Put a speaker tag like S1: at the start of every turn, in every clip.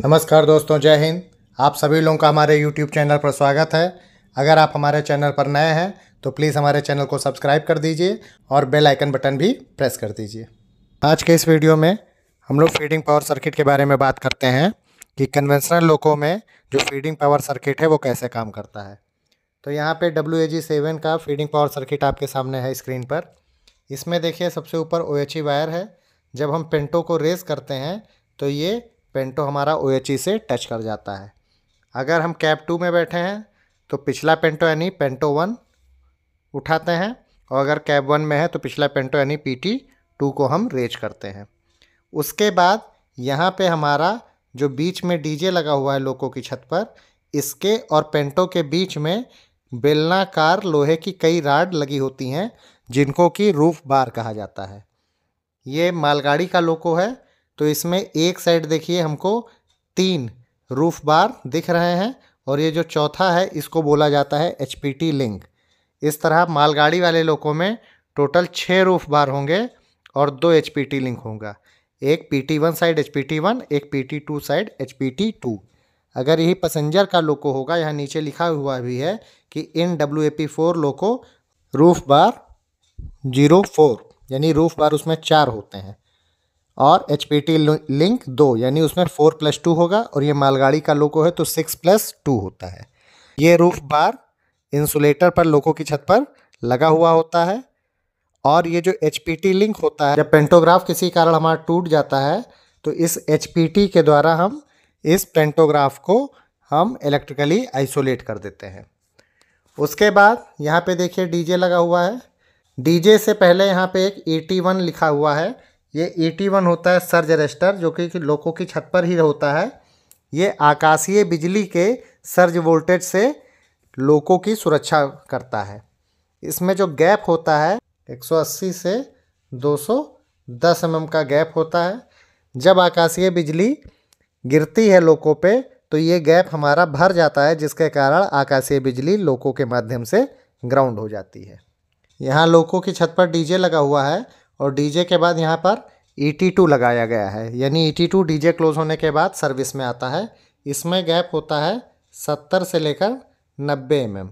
S1: नमस्कार दोस्तों जय हिंद आप सभी लोगों का हमारे यूट्यूब चैनल पर स्वागत है अगर आप हमारे चैनल पर नए हैं तो प्लीज़ हमारे चैनल को सब्सक्राइब कर दीजिए और बेल आइकन बटन भी प्रेस कर दीजिए आज के इस वीडियो में हम लोग फीडिंग पावर सर्किट के बारे में बात करते हैं कि कन्वेंशनल लोकों में जो फीडिंग पावर सर्किट है वो कैसे काम करता है तो यहाँ पर डब्ल्यू ए जी सेवन का फीडिंग पावर सर्किट आपके सामने है स्क्रीन पर इसमें देखिए सबसे ऊपर ओ एच ई वायर है जब हम पेंटो को रेस करते हैं तो ये पेंटो हमारा ओ एच ई से टच कर जाता है अगर हम कैप टू में बैठे हैं तो पिछला पेंटो यानी पेंटो वन उठाते हैं और अगर कैब वन में है तो पिछला पेंटो यानी पी टी टू को हम रेज करते हैं उसके बाद यहाँ पे हमारा जो बीच में डीजे लगा हुआ है लोगों की छत पर इसके और पेंटो के बीच में बेलनाकार लोहे की कई राड लगी होती हैं जिनको कि रूफ बार कहा जाता है ये मालगाड़ी का लोको है तो इसमें एक साइड देखिए हमको तीन रूफ बार दिख रहे हैं और ये जो चौथा है इसको बोला जाता है एच लिंक इस तरह मालगाड़ी वाले लोगों में टोटल छः रूफ बार होंगे और दो एच लिंक होगा एक P T one side H P T one एक P T two side H P T two अगर यही पसेंजर का लोको होगा यहाँ नीचे लिखा हुआ भी है कि इन W A P four loco roof bar zero four यानी रूफ बार उसमें चार होते हैं और एच लिंक दो यानी उसमें फोर प्लस टू होगा और ये मालगाड़ी का लोको है तो सिक्स प्लस टू होता है ये रूफ बार इंसुलेटर पर लोको की छत पर लगा हुआ होता है और ये जो एच लिंक होता है जब पेंटोग्राफ किसी कारण हमारा टूट जाता है तो इस एच के द्वारा हम इस पेंटोग्राफ को हम इलेक्ट्रिकली आइसोलेट कर देते हैं उसके बाद यहाँ पे देखिए डीजे लगा हुआ है डीजे से पहले यहाँ पे एक वन e लिखा हुआ है ये टी वन होता है सर्ज रजिस्टर जो कि लोगों की छत पर ही होता है ये आकाशीय बिजली के सर्ज वोल्टेज से लोगों की सुरक्षा करता है इसमें जो गैप होता है 180 से 210 mm का गैप होता है जब आकाशीय बिजली गिरती है लोगों पे तो ये गैप हमारा भर जाता है जिसके कारण आकाशीय बिजली लोगों के माध्यम से ग्राउंड हो जाती है यहाँ लोगों की छत पर डीजे लगा हुआ है और डीजे के बाद यहाँ पर ई e लगाया गया है यानी ई डीजे क्लोज होने के बाद सर्विस में आता है इसमें गैप होता है सत्तर से लेकर नब्बे एम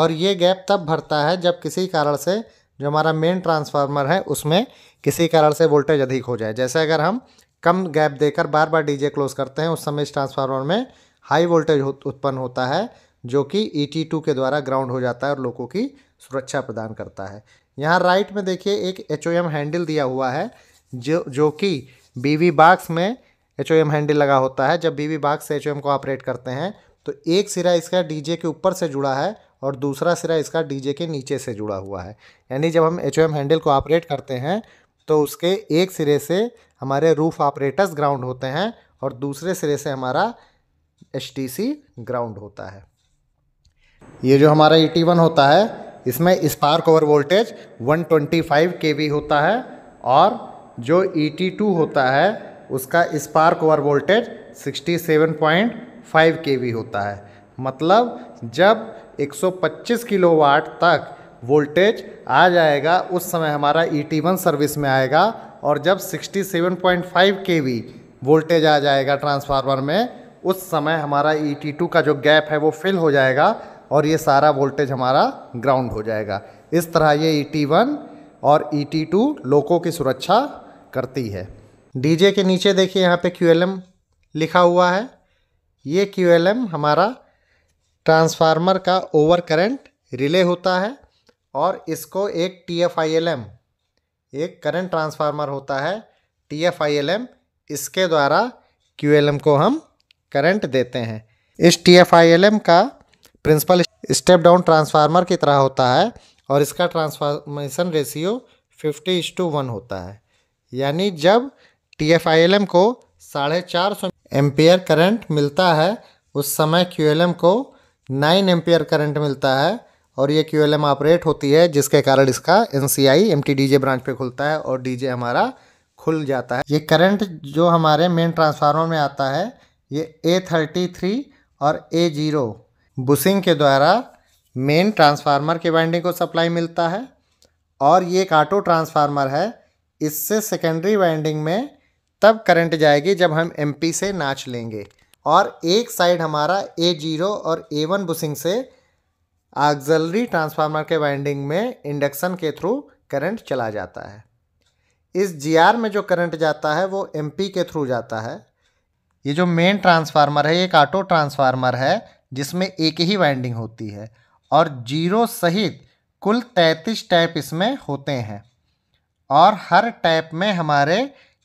S1: और ये गैप तब भरता है जब किसी कारण से जो हमारा मेन ट्रांसफार्मर है उसमें किसी कारण से वोल्टेज अधिक हो जाए जैसे अगर हम कम गैप देकर बार बार डीजे क्लोज करते हैं उस समय इस ट्रांसफार्मर में हाई वोल्टेज उत्पन्न होता है जो कि ई e के द्वारा ग्राउंड हो जाता है और लोगों की सुरक्षा प्रदान करता है यहाँ राइट में देखिए एक एच हैंडल दिया हुआ है जो जो कि बीवी बाक्स में एच ओ एम हैंडल लगा होता है जब बीवी बाक्स से एच ओ एम को ऑपरेट करते हैं तो एक सिरा इसका जे के ऊपर से जुड़ा है और दूसरा सिरा इसका जे के नीचे से जुड़ा हुआ है यानी जब हम एच ओ एम हैंडल को ऑपरेट करते हैं तो उसके एक सिरे से हमारे रूफ ऑपरेटर्स ग्राउंड होते हैं और दूसरे सिरे से हमारा एच टी सी ग्राउंड होता है ये जो हमारा ई टी वन होता है इसमें स्पार्क ओवर वोल्टेज 125 केवी होता है और जो ई टी टू होता है उसका स्पार्क ओवर वोल्टेज 67.5 वी होता है मतलब जब 125 किलोवाट तक वोल्टेज आ जाएगा उस समय हमारा ई टी वन सर्विस में आएगा और जब 67.5 वी वोल्टेज आ जाएगा ट्रांसफार्मर में उस समय हमारा ई टी टू का जो गैप है वो फिल हो जाएगा और ये सारा वोल्टेज हमारा ग्राउंड हो जाएगा इस तरह ये ई टी वन और ई टी टू लोगों की सुरक्षा करती है डीजे के नीचे देखिए यहाँ पे क्यू लिखा हुआ है ये क्यू हमारा ट्रांसफार्मर का ओवर करंट रिले होता है और इसको एक T F I L M एक करंट ट्रांसफार्मर होता है T F I L M इसके द्वारा क्यू एल एम को हम करंट देते हैं इस T F I L M का प्रिंसिपल स्टेप डाउन ट्रांसफार्मर की तरह होता है और इसका transformation ratio fifty is to one होता है यानी जब T F I L M को साढ़े चार सौ एम्पियर करंट मिलता है उस समय क्यू एल एम को नाइन एम्पियर करंट मिलता है और ये क्यू एल एम ऑपरेट होती है जिसके कारण इसका N C I M T D J branch पर खुलता है और डी जे हमारा खुल जाता है ये करंट जो हमारे मेन ट्रांसफार्मर में आता है ये ए थर्टी थ्री और ए जीरो बुसिंग के द्वारा मेन ट्रांसफार्मर के वाइंडिंग को सप्लाई मिलता है और ये एक ऑटो ट्रांसफार्मर है इससे सेकेंडरी वाइंडिंग में तब करंट जाएगी जब हम एम से नाच लेंगे और एक साइड हमारा ए जीरो और ए वन बुसिंग से आगजलरी ट्रांसफार्मर के वाइंडिंग में इंडक्शन के थ्रू करंट चला जाता है इस जीआर में जो करंट जाता है वो एमपी के थ्रू जाता है ये जो मेन ट्रांसफार्मर है ये एक ऑटो ट्रांसफार्मर है जिसमें एक ही वाइंडिंग होती है और जीरो सहित कुल तैंतीस टाइप इसमें होते हैं और हर टैप में हमारे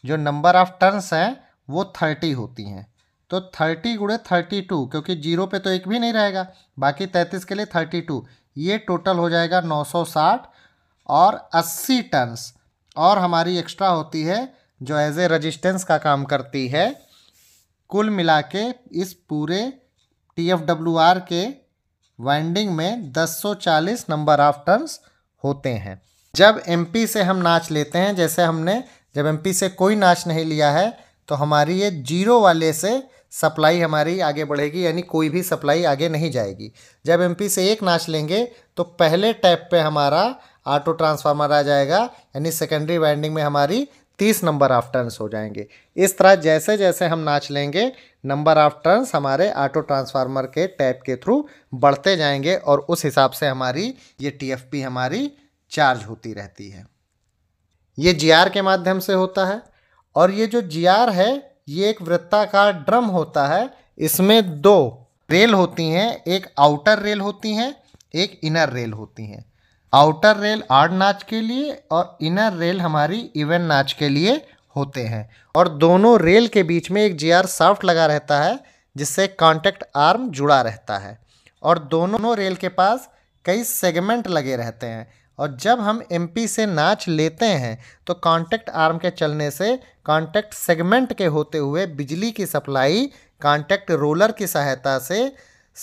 S1: जो नंबर ऑफ़ टर्न्स हैं वो थर्टी होती हैं तो थर्टी गुड़े थर्टी टू क्योंकि जीरो पे तो एक भी नहीं रहेगा बाकी तैंतीस के लिए थर्टी टू ये टोटल हो जाएगा नौ सौ साठ और अस्सी टर्न्स और हमारी एक्स्ट्रा होती है जो एज ए रजिस्टेंस का काम करती है कुल मिला के इस पूरे टी एफ डब्ल्यू आर के वाइंडिंग में दस सौ चालीस नंबर ऑफ टर्न्स होते हैं जब एमपी से हम नाच लेते हैं जैसे हमने जब एमपी से कोई नाच नहीं लिया है तो हमारी ये जीरो वाले से सप्लाई हमारी आगे बढ़ेगी यानी कोई भी सप्लाई आगे नहीं जाएगी जब एमपी से एक नाच लेंगे तो पहले टैप पे हमारा ऑटो ट्रांसफार्मर आ जाएगा यानी सेकेंडरी वाइंडिंग में हमारी तीस नंबर ऑफ टर्न्स हो जाएंगे इस तरह जैसे जैसे हम नाच लेंगे नंबर ऑफ टर्न्स हमारे ऑटो ट्रांसफार्मर के टैप के थ्रू बढ़ते जाएंगे और उस हिसाब से हमारी ये पी हमारी चार्ज होती रहती है ये जी के माध्यम से होता है और ये जो जी है ये एक वृत्ताकार ड्रम होता है इसमें दो रेल होती हैं एक आउटर रेल होती हैं एक इनर रेल होती हैं आउटर रेल आर्ड नाच के लिए और इनर रेल हमारी इवन नाच के लिए होते हैं और दोनों रेल के बीच में एक जी आर साफ्ट लगा रहता है जिससे कांटेक्ट आर्म जुड़ा रहता है और दोनों रेल के पास कई सेगमेंट लगे रहते हैं और जब हम एम से नाच लेते हैं तो कॉन्टैक्ट आर्म के चलने से कॉन्टैक्ट सेगमेंट के होते हुए बिजली की सप्लाई कॉन्टैक्ट रोलर की सहायता से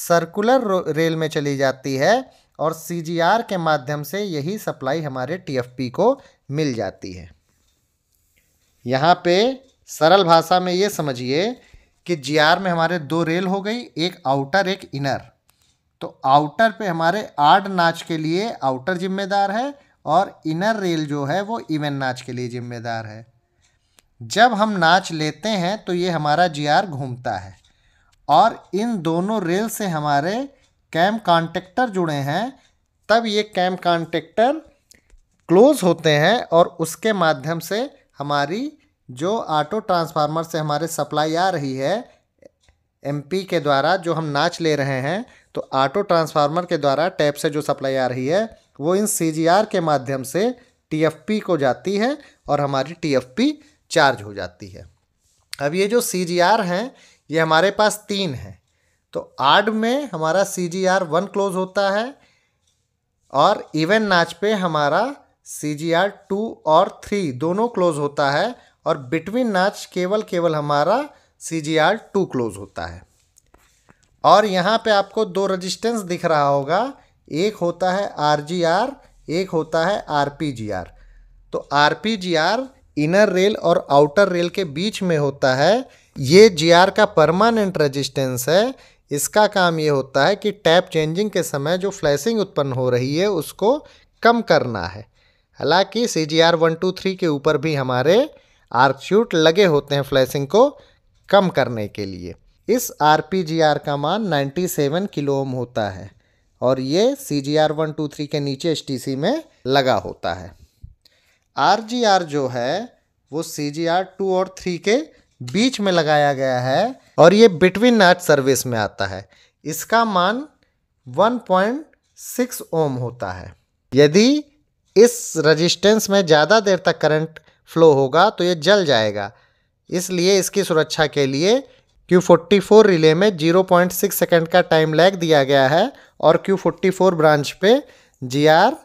S1: सर्कुलर रेल में चली जाती है और सी के माध्यम से यही सप्लाई हमारे टी को मिल जाती है यहाँ पे सरल भाषा में ये समझिए कि आर में हमारे दो रेल हो गई एक आउटर एक इनर तो आउटर पे हमारे आर्ड नाच के लिए आउटर जिम्मेदार है और इनर रेल जो है वो इवन नाच के लिए जिम्मेदार है जब हम नाच लेते हैं तो ये हमारा जी घूमता है और इन दोनों रेल से हमारे कैम कॉन्टेक्टर जुड़े हैं तब ये कैम कॉन्टेक्टर क्लोज होते हैं और उसके माध्यम से हमारी जो ऑटो ट्रांसफार्मर से हमारे सप्लाई आ रही है एमपी के द्वारा जो हम नाच ले रहे हैं तो ऑटो ट्रांसफार्मर के द्वारा टैप से जो सप्लाई आ रही है वो इन सीजीआर के माध्यम से टीएफपी को जाती है और हमारी टीएफपी चार्ज हो जाती है अब ये जो सीजीआर हैं ये हमारे पास तीन हैं तो आर्ड में हमारा C G R one close होता है और इवन नाच पे हमारा सी जी आर टू और थ्री दोनों क्लोज होता है और बिटवीन नाच केवल केवल हमारा C G R two close होता है और यहाँ पे आपको दो रजिस्टेंस दिख रहा होगा एक होता है आर जी आर एक होता है आर पी जी आर तो R P G R inner rail और आउटर रेल के बीच में होता है ये जी आर का परमानेंट रजिस्टेंस है इसका काम ये होता है कि टैप चेंजिंग के समय जो फ्लैशिंग उत्पन्न हो रही है उसको कम करना है हालांकि C G R one two three के ऊपर भी हमारे आर्कशूट लगे होते हैं फ्लैशिंग को कम करने के लिए इस आर का मान 97 किलो ओम होता है और ये C G R one two three के नीचे एस में लगा होता है आर जी आर जो है वो सी जी आर टू और थ्री के बीच में लगाया गया है और ये बिटवीन नाट सर्विस में आता है इसका मान 1.6 ओम होता है यदि इस रेजिस्टेंस में ज़्यादा देर तक करंट फ्लो होगा तो ये जल जाएगा इसलिए इसकी सुरक्षा के लिए Q44 रिले में 0.6 सेकेंड का टाइम लैग दिया गया है और Q44 ब्रांच पे G R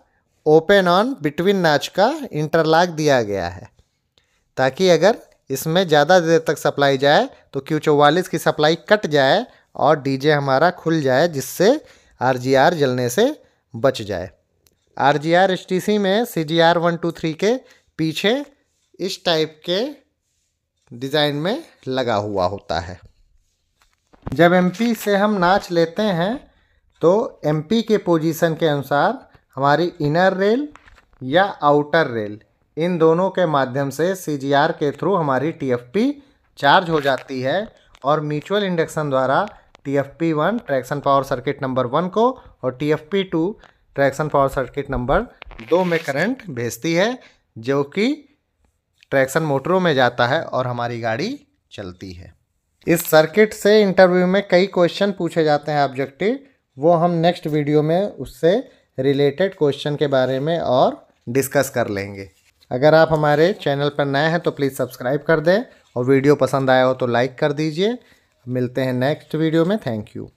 S1: open on between notch का इंटरलॉक दिया गया है ताकि अगर इसमें ज़्यादा देर तक सप्लाई जाए तो क्यू चौवालीस की सप्लाई कट जाए और डीजे हमारा खुल जाए जिससे आरजीआर जलने से बच जाए आरजीआर एसटीसी में सीजीआर वन टू थ्री के पीछे इस टाइप के डिज़ाइन में लगा हुआ होता है जब एमपी से हम नाच लेते हैं तो एमपी के पोजीशन के अनुसार हमारी इनर रेल या आउटर रेल इन दोनों के माध्यम से सीजीआर के थ्रू हमारी टीएफपी चार्ज हो जाती है और म्यूचुअल इंडक्शन द्वारा TFP one traction power circuit number one को और TFP two traction power circuit number दो में करंट भेजती है जो कि ट्रैक्शन मोटरों में जाता है और हमारी गाड़ी चलती है इस सर्किट से इंटरव्यू में कई क्वेश्चन पूछे जाते हैं ऑब्जेक्टिव वो हम नेक्स्ट वीडियो में उससे रिलेटेड क्वेश्चन के बारे में और डिस्कस कर लेंगे अगर आप हमारे चैनल पर नए हैं तो प्लीज़ सब्सक्राइब कर दें और वीडियो पसंद आया हो तो लाइक कर दीजिए मिलते हैं नेक्स्ट वीडियो में थैंक यू